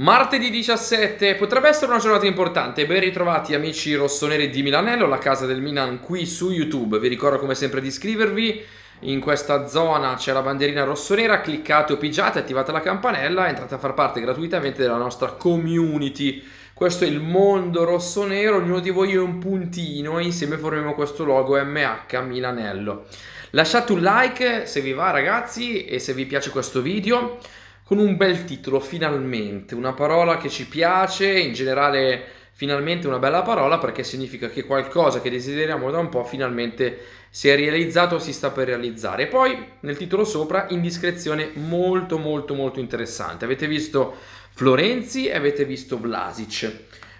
Martedì 17 potrebbe essere una giornata importante, ben ritrovati amici rossoneri di Milanello, la casa del Milan qui su YouTube, vi ricordo come sempre di iscrivervi, in questa zona c'è la bandierina rossonera, cliccate o pigiate, attivate la campanella, entrate a far parte gratuitamente della nostra community, questo è il mondo rossonero, ognuno di voi è un puntino e insieme formiamo questo logo MH Milanello. Lasciate un like se vi va ragazzi e se vi piace questo video, con un bel titolo, finalmente, una parola che ci piace, in generale finalmente una bella parola perché significa che qualcosa che desideriamo da un po' finalmente si è realizzato o si sta per realizzare. E poi nel titolo sopra indiscrezione molto molto molto interessante. Avete visto Florenzi e avete visto Vlasic.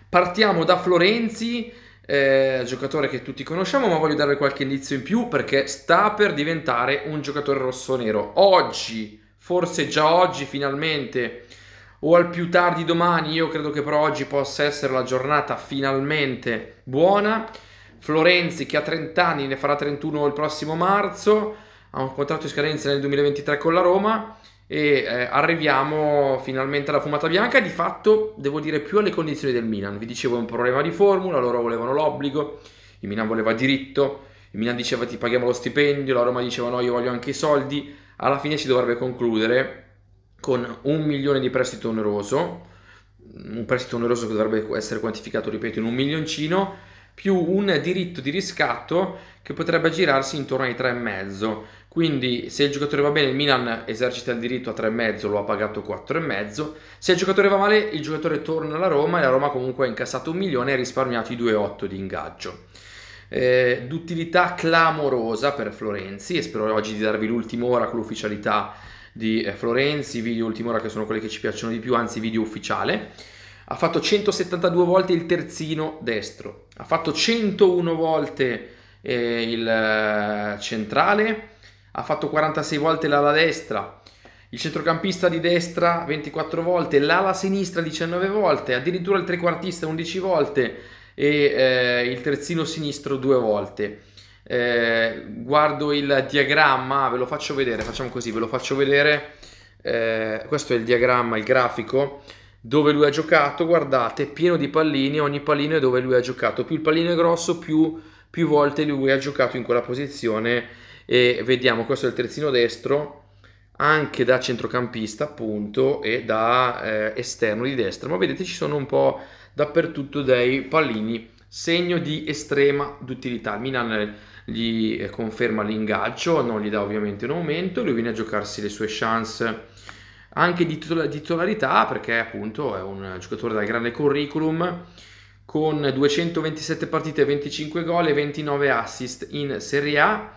Partiamo da Florenzi, eh, giocatore che tutti conosciamo, ma voglio darvi qualche indizio in più perché sta per diventare un giocatore rosso-nero. Oggi forse già oggi finalmente o al più tardi domani, io credo che però oggi possa essere la giornata finalmente buona. Florenzi che ha 30 anni, ne farà 31 il prossimo marzo, ha un contratto di scadenza nel 2023 con la Roma e eh, arriviamo finalmente alla fumata bianca di fatto devo dire più alle condizioni del Milan vi dicevo è un problema di formula loro volevano l'obbligo il Milan voleva diritto il Milan diceva ti paghiamo lo stipendio la Roma diceva no io voglio anche i soldi alla fine si dovrebbe concludere con un milione di prestito oneroso, un prestito oneroso che dovrebbe essere quantificato, ripeto, in un milioncino, più un diritto di riscatto che potrebbe girarsi intorno ai 3,5. Quindi se il giocatore va bene il Milan esercita il diritto a 3,5, lo ha pagato 4,5. Se il giocatore va male il giocatore torna alla Roma e la Roma comunque ha incassato un milione e ha risparmiato i 2,8 di ingaggio eh, d'utilità clamorosa per Florenzi e spero oggi di darvi l'ultima ora con l'ufficialità di eh, Florenzi, video ultima ora che sono quelli che ci piacciono di più, anzi video ufficiale. Ha fatto 172 volte il terzino destro, ha fatto 101 volte eh, il eh, centrale, ha fatto 46 volte l'ala destra, il centrocampista di destra 24 volte, l'ala sinistra 19 volte, addirittura il trequartista 11 volte, e eh, il terzino sinistro due volte. Eh, guardo il diagramma, ve lo faccio vedere, facciamo così, ve lo faccio vedere. Eh, questo è il diagramma, il grafico dove lui ha giocato, guardate, pieno di pallini, ogni pallino è dove lui ha giocato. Più il pallino è grosso, più, più volte lui ha giocato in quella posizione e vediamo, questo è il terzino destro anche da centrocampista appunto e da eh, esterno di destra, ma vedete ci sono un po' dappertutto dei pallini, segno di estrema d'utilità. Milan gli eh, conferma l'ingaggio, non gli dà ovviamente un aumento, lui viene a giocarsi le sue chance anche di titolarità perché appunto è un giocatore dal grande curriculum con 227 partite, 25 gol e 29 assist in Serie A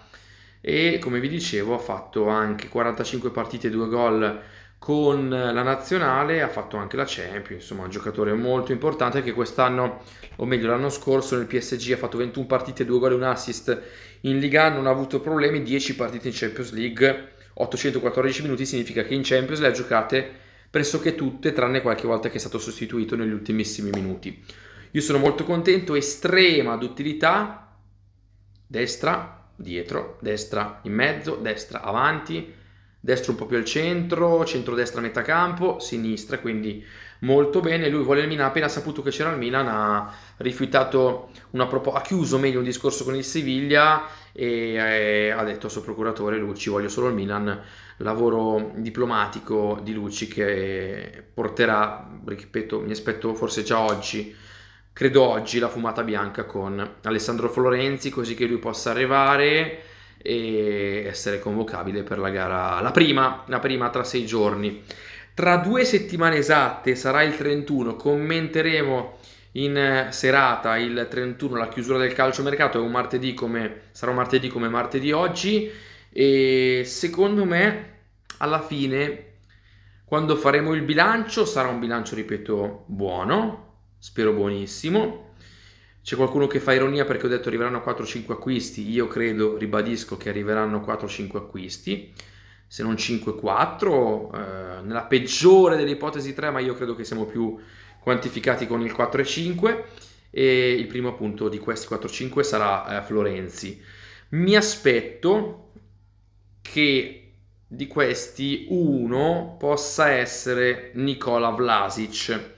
e come vi dicevo ha fatto anche 45 partite, e 2 gol con la nazionale, ha fatto anche la Champions, insomma un giocatore molto importante che quest'anno, o meglio l'anno scorso nel PSG ha fatto 21 partite, 2 gol e un assist in Liga, non ha avuto problemi, 10 partite in Champions League, 814 minuti significa che in Champions le ha giocate pressoché tutte, tranne qualche volta che è stato sostituito negli ultimissimi minuti. Io sono molto contento, estrema duttilità, destra, dietro, destra in mezzo, destra avanti, destra un po' più al centro, centro-destra metà campo, sinistra, quindi molto bene. Lui vuole il Milan, appena saputo che c'era il Milan ha rifiutato una proposta, ha chiuso meglio un discorso con il Siviglia e eh, ha detto al suo procuratore Luci, voglio solo il Milan, lavoro diplomatico di Luci che porterà, ripeto, mi aspetto forse già oggi credo oggi, la fumata bianca con Alessandro Florenzi, così che lui possa arrivare e essere convocabile per la gara, la prima, la prima tra sei giorni. Tra due settimane esatte, sarà il 31, commenteremo in serata il 31 la chiusura del calciomercato, è un martedì come, sarà un martedì come martedì oggi e secondo me alla fine quando faremo il bilancio sarà un bilancio, ripeto, buono, spero buonissimo. C'è qualcuno che fa ironia perché ho detto arriveranno 4-5 acquisti, io credo, ribadisco che arriveranno 4-5 acquisti, se non 5-4, eh, nella peggiore delle ipotesi 3, ma io credo che siamo più quantificati con il 4-5 e il primo appunto di questi 4-5 sarà eh, Florenzi. Mi aspetto che di questi uno possa essere Nicola Vlasic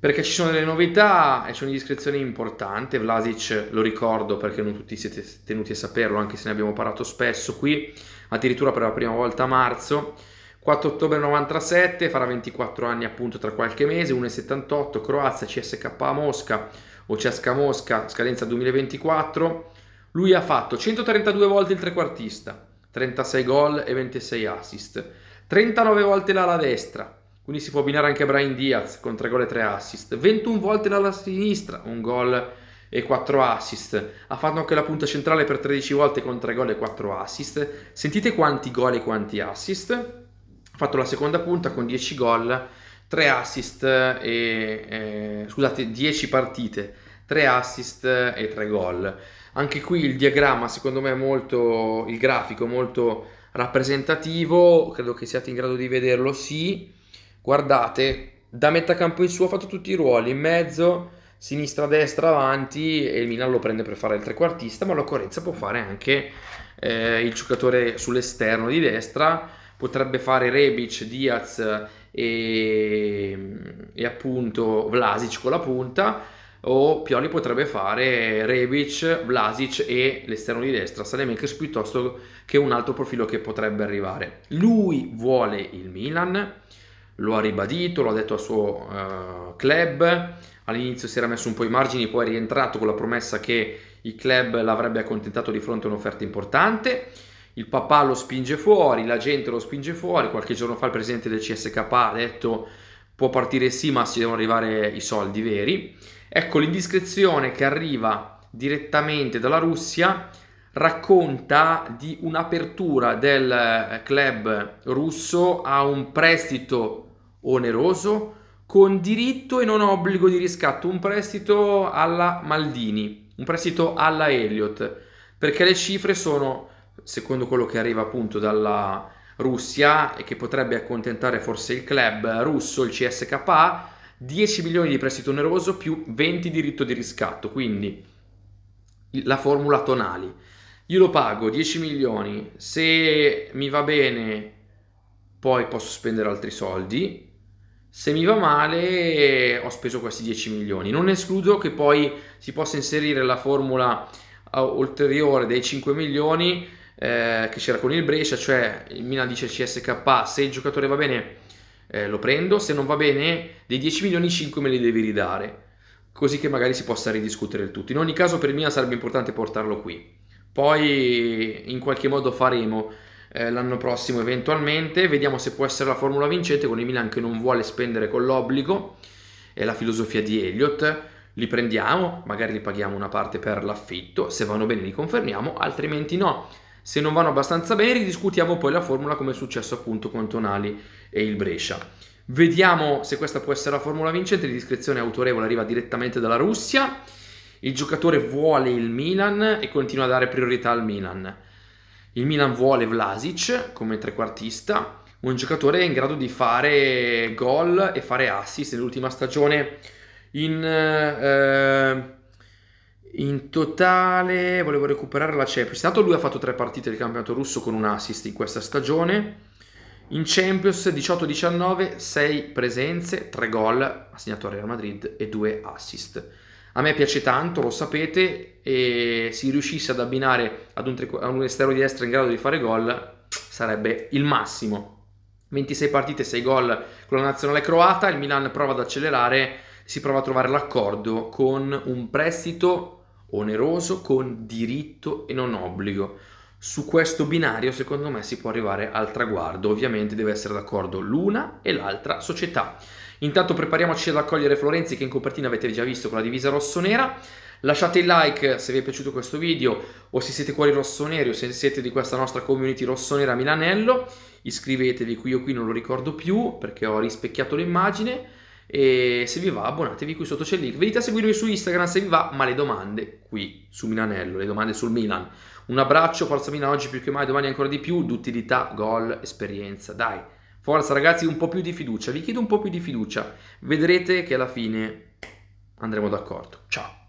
perché ci sono delle novità e c'è un'indiscrezione importante. Vlasic lo ricordo perché non tutti siete tenuti a saperlo, anche se ne abbiamo parlato spesso qui, addirittura per la prima volta a marzo. 4 ottobre 97, farà 24 anni appunto tra qualche mese, 1,78, Croazia, CSK Mosca o CSK Mosca, scadenza 2024. Lui ha fatto 132 volte il trequartista, 36 gol e 26 assist, 39 volte l'ala destra, quindi si può abbinare anche Brian Diaz con 3 gol e 3 assist. 21 volte dalla sinistra, un gol e 4 assist. Ha fatto anche la punta centrale per 13 volte con 3 gol e 4 assist. Sentite quanti gol e quanti assist. Ha fatto la seconda punta con 10 gol, 3 assist e... Eh, scusate, 10 partite, 3 assist e 3 gol. Anche qui il diagramma, secondo me, molto... il grafico è molto rappresentativo. Credo che siate in grado di vederlo, sì guardate, da metà campo in su ha fatto tutti i ruoli, in mezzo, sinistra, destra, avanti e il Milan lo prende per fare il trequartista, ma l'occorrenza può fare anche eh, il giocatore sull'esterno di destra, potrebbe fare Rebic, Diaz e, e appunto Vlasic con la punta o Pioli potrebbe fare Rebic, Vlasic e l'esterno di destra, Salemekers piuttosto che un altro profilo che potrebbe arrivare. Lui vuole il Milan lo ha ribadito, lo ha detto al suo uh, club, all'inizio si era messo un po' i margini, poi è rientrato con la promessa che il club l'avrebbe accontentato di fronte a un'offerta importante, il papà lo spinge fuori, la gente lo spinge fuori, qualche giorno fa il presidente del CSK ha detto può partire sì ma si devono arrivare i soldi veri, ecco l'indiscrezione che arriva direttamente dalla Russia racconta di un'apertura del eh, club russo a un prestito oneroso, con diritto e non obbligo di riscatto, un prestito alla Maldini, un prestito alla Elliott, perché le cifre sono, secondo quello che arriva appunto dalla Russia e che potrebbe accontentare forse il club russo, il CSKA, 10 milioni di prestito oneroso più 20 diritto di riscatto, quindi la formula Tonali. Io lo pago 10 milioni, se mi va bene poi posso spendere altri soldi, se mi va male ho speso questi 10 milioni. Non escludo che poi si possa inserire la formula eh, ulteriore dei 5 milioni eh, che c'era con il Brescia, cioè il Milan dice il CSK, se il giocatore va bene eh, lo prendo, se non va bene dei 10 milioni 5 me li devi ridare, così che magari si possa ridiscutere il tutto. In ogni caso per Milan sarebbe importante portarlo qui. Poi in qualche modo faremo eh, l'anno prossimo eventualmente. Vediamo se può essere la formula vincente con il Milan che non vuole spendere con l'obbligo. È la filosofia di Elliott. Li prendiamo, magari li paghiamo una parte per l'affitto, se vanno bene li confermiamo, altrimenti no. Se non vanno abbastanza bene ridiscutiamo poi la formula come è successo appunto con Tonali e il Brescia. Vediamo se questa può essere la formula vincente, l'iscrizione autorevole arriva direttamente dalla Russia, il giocatore vuole il Milan e continua a dare priorità al Milan. Il Milan vuole Vlasic come trequartista, un giocatore in grado di fare gol e fare assist. Nell'ultima stagione in, eh, in totale, volevo recuperare la Champions. Intanto lui ha fatto tre partite del campionato russo con un assist in questa stagione. In Champions 18-19, 6 presenze, 3 gol, ha segnato al Real Madrid e 2 assist. A me piace tanto, lo sapete, e se riuscisse ad abbinare ad un, tric- ad un esterno di destra in grado di fare gol sarebbe il massimo. 26 partite, 6 gol con la nazionale croata, il Milan prova ad accelerare, si prova a trovare l'accordo con un prestito oneroso con diritto e non obbligo su questo binario secondo me si può arrivare al traguardo, ovviamente deve essere d'accordo l'una e l'altra società. Intanto prepariamoci ad accogliere Florenzi che in copertina avete già visto con la divisa rossonera. Lasciate il like se vi è piaciuto questo video o se siete cuori rossoneri o se siete di questa nostra community rossonera Milanello. Iscrivetevi qui, io qui non lo ricordo più perché ho rispecchiato l'immagine e se vi va, abbonatevi qui sotto c'è il link. Venite a seguirmi su Instagram se vi va, ma le domande qui su Milanello, le domande sul Milan. Un abbraccio, forza Milan oggi più che mai, domani ancora di più. D'utilità, gol, esperienza. Dai, forza ragazzi, un po' più di fiducia. Vi chiedo un po' più di fiducia. Vedrete che alla fine andremo d'accordo. Ciao.